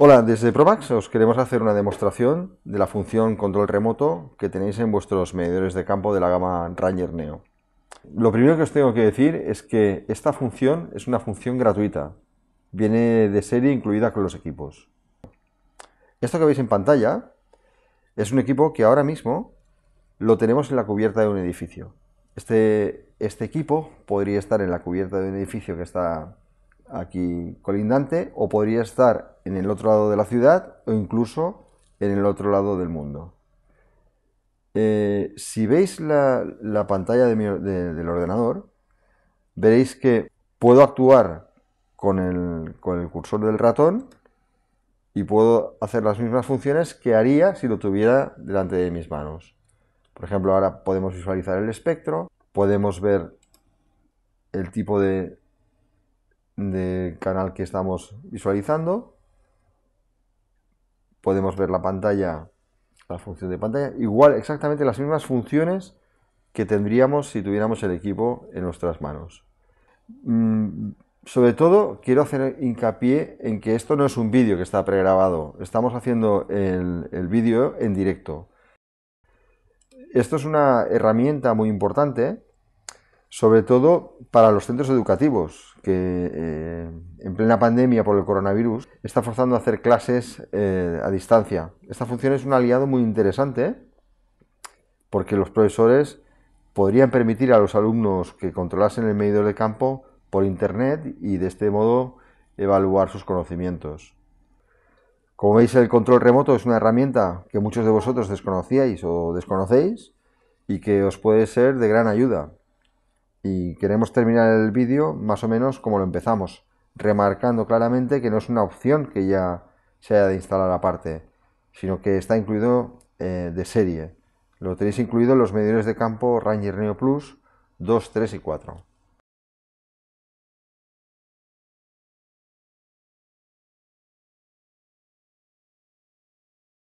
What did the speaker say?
Hola, desde Provax os queremos hacer una demostración de la función control remoto que tenéis en vuestros medidores de campo de la gama Ranger Neo. Lo primero que os tengo que decir es que esta función es una función gratuita, viene de serie incluida con los equipos. Esto que veis en pantalla es un equipo que ahora mismo lo tenemos en la cubierta de un edificio. Este, este equipo podría estar en la cubierta de un edificio que está aquí colindante, o podría estar en el otro lado de la ciudad o incluso en el otro lado del mundo. Eh, si veis la, pantalla del ordenador, veréis que puedo actuar con el cursor del ratón y puedo hacer las mismas funciones que haría si lo tuviera delante de mis manos. Por ejemplo, ahora podemos visualizar el espectro, podemos ver el tipo de, del canal que estamos visualizando. Podemos ver la pantalla, la función de pantalla, igual exactamente las mismas funciones que tendríamos si tuviéramos el equipo en nuestras manos. Mm, sobre todo quiero hacer hincapié en que esto no es un vídeo que está pregrabado, estamos haciendo el, el vídeo en directo. Esto es una herramienta muy importante sobre todo para los centros educativos, que eh, en plena pandemia por el coronavirus está forzando a hacer clases eh, a distancia. Esta función es un aliado muy interesante porque los profesores podrían permitir a los alumnos que controlasen el medio de campo por Internet y de este modo evaluar sus conocimientos. Como veis, el control remoto es una herramienta que muchos de vosotros desconocíais o desconocéis y que os puede ser de gran ayuda y queremos terminar el vídeo más o menos como lo empezamos, remarcando claramente que no es una opción que ya se haya de instalar aparte, sino que está incluido eh, de serie. Lo tenéis incluido en los medidores de campo Ranger Neo Plus 2, 3 y 4.